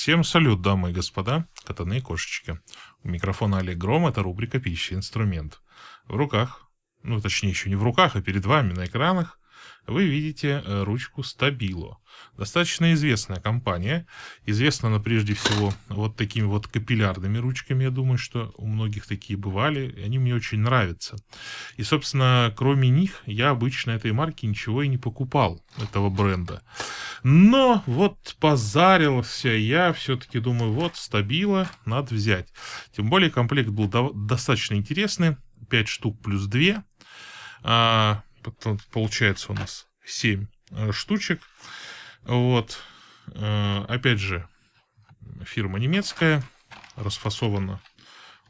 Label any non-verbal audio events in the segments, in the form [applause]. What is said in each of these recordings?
Всем салют, дамы и господа, котаны и кошечки. У микрофона Олег Гром, это рубрика «Пища. Инструмент». В руках, ну точнее еще не в руках, а перед вами на экранах, вы видите э, ручку Stabilo. Достаточно известная компания. Известна она прежде всего вот такими вот капиллярными ручками. Я думаю, что у многих такие бывали. И они мне очень нравятся. И, собственно, кроме них, я обычно этой марки ничего и не покупал, этого бренда. Но вот позарился я. Все-таки думаю, вот, Stabilo надо взять. Тем более комплект был достаточно интересный. 5 штук плюс 2 получается у нас 7 э, штучек. Вот. Э, опять же, фирма немецкая, расфасована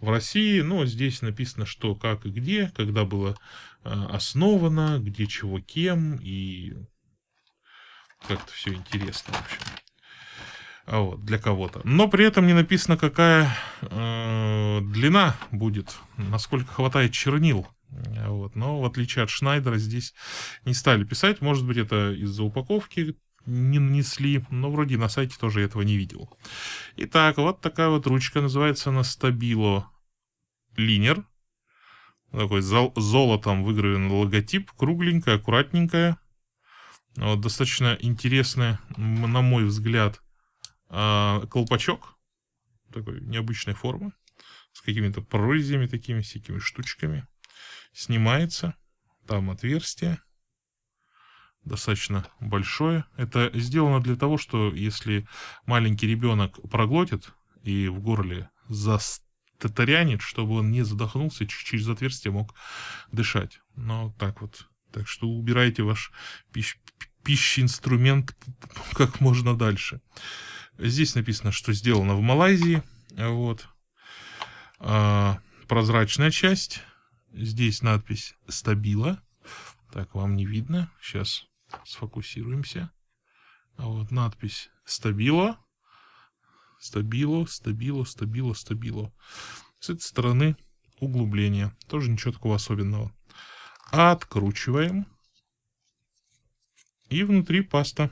в России. Но здесь написано, что как и где, когда было э, основано, где чего кем. И как-то все интересно, в общем. А вот, для кого-то. Но при этом не написано, какая э, длина будет, насколько хватает чернил. Э, вот. Но в отличие от Шнайдера здесь не стали писать. Может быть, это из-за упаковки не нанесли, но вроде на сайте тоже этого не видел. Итак, вот такая вот ручка, называется она Стабило Линер, Такой зол золотом выгравлен логотип, кругленькая, аккуратненькая. Вот, достаточно интересный, на мой взгляд, а, колпачок такой необычной формы, с какими-то прорезями такими, всякими штучками снимается, там отверстие, достаточно большое. Это сделано для того, что если маленький ребенок проглотит и в горле застатарянит, чтобы он не задохнулся, и через отверстие мог дышать. Но так вот. Так что убирайте ваш пищ пищеинструмент [laughs] как можно дальше. Здесь написано, что сделано в Малайзии. Вот. А, прозрачная часть. Здесь надпись «Стабила». Так, вам не видно. Сейчас сфокусируемся. А вот надпись «Стабила». Стабило, стабило, стабило, стабило. С этой стороны углубление. Тоже ничего такого особенного. Откручиваем. И внутри паста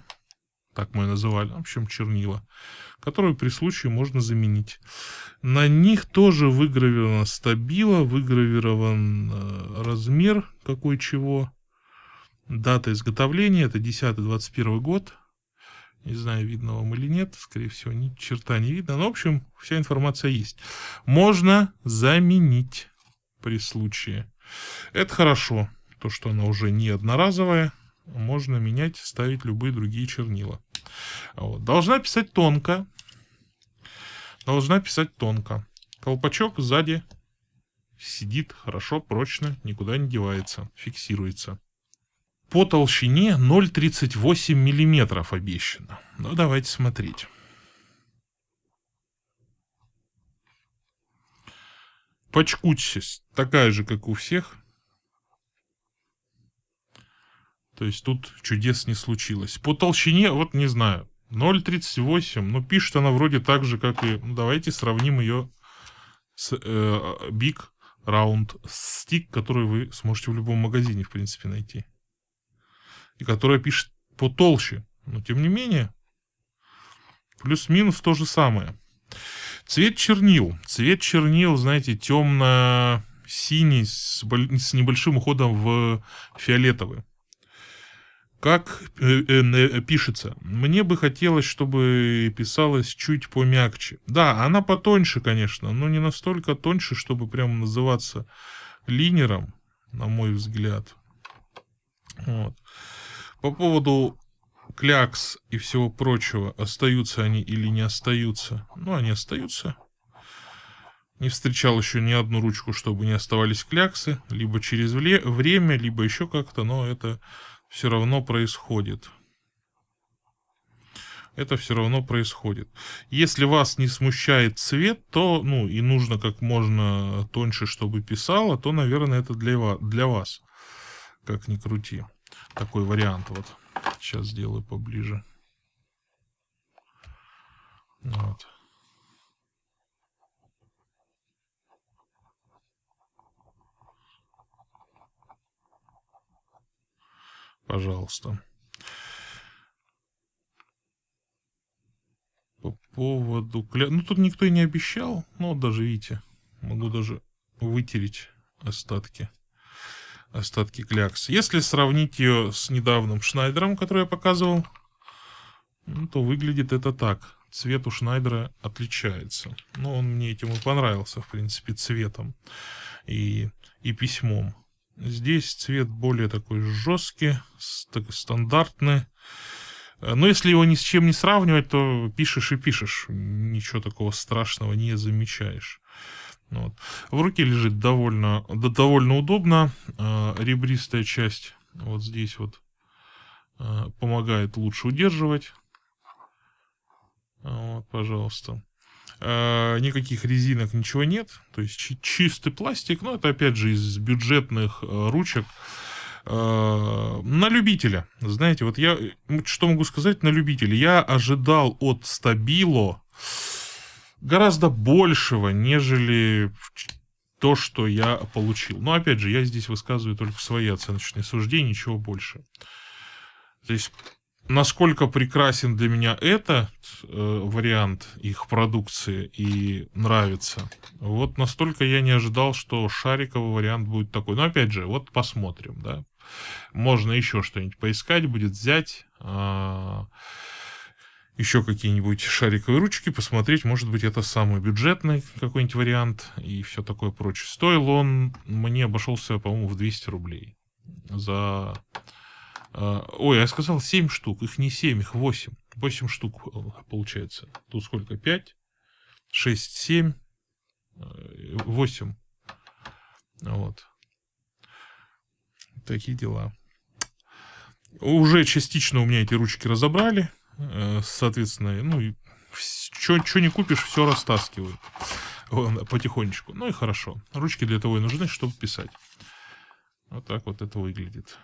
так мы и называли, в общем, чернила, которую при случае можно заменить. На них тоже выгравировано стабило, выгравирован э, размер какой чего, дата изготовления, это 10-21 год, не знаю, видно вам или нет, скорее всего, ни черта не видно. Но, ну, в общем, вся информация есть. Можно заменить при случае. Это хорошо, то, что она уже не одноразовая. Можно менять, ставить любые другие чернила. Вот. Должна писать тонко. Должна писать тонко. Колпачок сзади сидит хорошо, прочно, никуда не девается, фиксируется. По толщине 0,38 мм обещано. Ну, давайте смотреть. Пачкучесть такая же, как у всех – То есть тут чудес не случилось. По толщине, вот не знаю, 0.38, но пишет она вроде так же, как и... Ну, давайте сравним ее с э, Big Round Stick, который вы сможете в любом магазине, в принципе, найти. И которая пишет потолще. Но тем не менее, плюс-минус то же самое. Цвет чернил. Цвет чернил, знаете, темно-синий с, с небольшим уходом в фиолетовый. Как э, э, э, пишется? Мне бы хотелось, чтобы писалось чуть помягче. Да, она потоньше, конечно, но не настолько тоньше, чтобы прям называться линером, на мой взгляд. Вот. По поводу клякс и всего прочего, остаются они или не остаются. Ну, они остаются. Не встречал еще ни одну ручку, чтобы не оставались кляксы, либо через вле время, либо еще как-то, но это все равно происходит. Это все равно происходит. Если вас не смущает цвет, то, ну, и нужно как можно тоньше, чтобы писало, то, наверное, это для, для вас. Как ни крути. Такой вариант вот. Сейчас сделаю поближе. Вот. Пожалуйста. По поводу... Ну, тут никто и не обещал. но даже, видите, могу даже вытереть остатки остатки клякс. Если сравнить ее с недавним Шнайдером, который я показывал, ну, то выглядит это так. Цвет у Шнайдера отличается. Но он мне этим и понравился, в принципе, цветом и, и письмом. Здесь цвет более такой жесткий, так, стандартный. Э, но если его ни с чем не сравнивать, то пишешь и пишешь. Ничего такого страшного не замечаешь. Ну вот. В руке лежит довольно, да, довольно удобно. Э, ребристая часть вот здесь вот э, помогает лучше удерживать. Вот, пожалуйста. Э, никаких резинок, ничего нет, то есть чистый пластик, но это опять же из бюджетных э, ручек э, на любителя. Знаете, вот я что могу сказать на любителя? Я ожидал от Стабило гораздо большего, нежели то, что я получил. Но опять же, я здесь высказываю только свои оценочные суждения, ничего больше. То есть насколько прекрасен для меня этот э, вариант их продукции и нравится, вот настолько я не ожидал, что шариковый вариант будет такой. Но опять же, вот посмотрим, да. Можно еще что-нибудь поискать, будет взять. Э, еще какие-нибудь шариковые ручки, посмотреть, может быть, это самый бюджетный какой-нибудь вариант и все такое прочее. Стоил он, мне обошелся, по-моему, в 200 рублей за а, ой, я сказал 7 штук, их не 7, их 8. 8 штук э, получается. Тут сколько? 5, 6, 7, 8. Вот. Такие дела. Уже частично у меня эти ручки разобрали. Э, соответственно, ну, что не купишь, все растаскивают потихонечку. Ну и хорошо. Ручки для того и нужны, чтобы писать. Вот так вот это выглядит.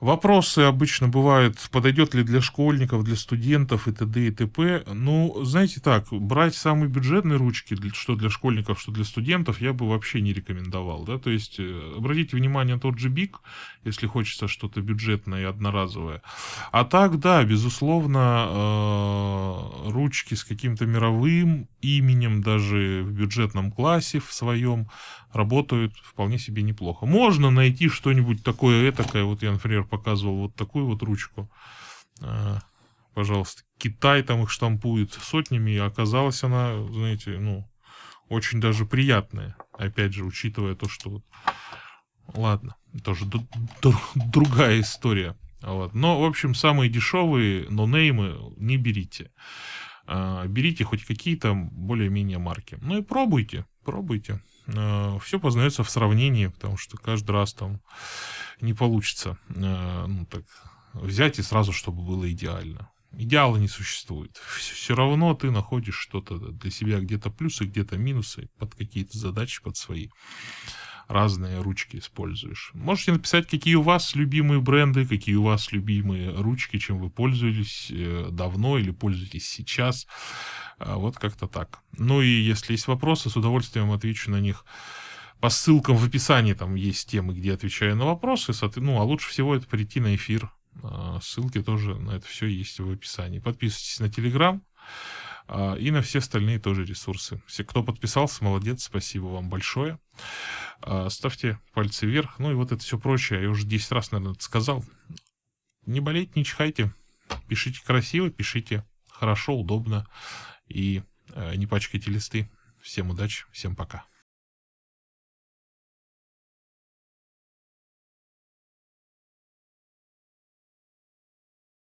Вопросы обычно бывают, подойдет ли для школьников, для студентов и т.д. и т.п. Ну, знаете так, брать самые бюджетные ручки, что для школьников, что для студентов, я бы вообще не рекомендовал. Да? То есть, э, обратите внимание, тот же БИК если хочется что-то бюджетное и одноразовое. А так, да, безусловно, э, ручки с каким-то мировым именем даже в бюджетном классе в своем работают вполне себе неплохо. Можно найти что-нибудь такое этакое. Вот я, например, показывал вот такую вот ручку. Э, пожалуйста, Китай там их штампует сотнями, и оказалась она, знаете, ну, очень даже приятная. Опять же, учитывая то, что... Ладно тоже другая история. Вот. Но, в общем, самые дешевые нонеймы не берите. А, берите хоть какие-то более-менее марки. Ну и пробуйте, пробуйте. А, все познается в сравнении, потому что каждый раз там не получится а, ну, так, взять и сразу, чтобы было идеально. Идеала не существует. Все равно ты находишь что-то для себя, где-то плюсы, где-то минусы, под какие-то задачи, под свои разные ручки используешь. Можете написать, какие у вас любимые бренды, какие у вас любимые ручки, чем вы пользовались э, давно или пользуетесь сейчас. А, вот как-то так. Ну и если есть вопросы, с удовольствием отвечу на них по ссылкам в описании там есть темы, где отвечаю на вопросы. Ну, а лучше всего это прийти на эфир. А, ссылки тоже на это все есть в описании. Подписывайтесь на Телеграм. А, и на все остальные тоже ресурсы. Все, кто подписался, молодец, спасибо вам большое. А, ставьте пальцы вверх, ну и вот это все прочее. Я уже 10 раз, наверное, это сказал. Не болейте, не чихайте. Пишите красиво, пишите хорошо, удобно и э, не пачкайте листы. Всем удачи, всем пока.